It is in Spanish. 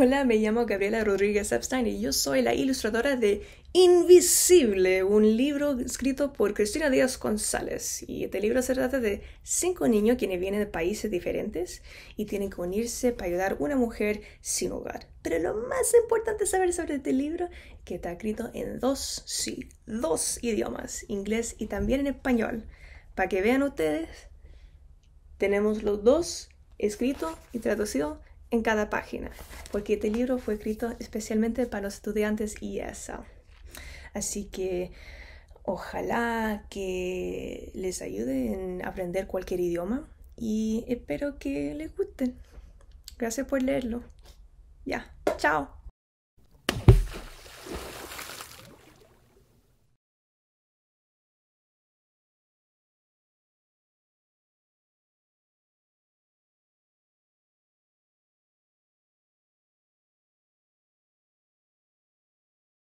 Hola, me llamo Gabriela Rodríguez Epstein y yo soy la ilustradora de Invisible, un libro escrito por Cristina Díaz González. Y este libro se trata de cinco niños quienes vienen de países diferentes y tienen que unirse para ayudar a una mujer sin hogar. Pero lo más importante saber sobre este libro que está escrito en dos, sí, dos idiomas, inglés y también en español. Para que vean ustedes, tenemos los dos escrito y traducido en cada página, porque este libro fue escrito especialmente para los estudiantes ISA. Así que ojalá que les ayude en aprender cualquier idioma y espero que les guste. Gracias por leerlo. Ya, chao.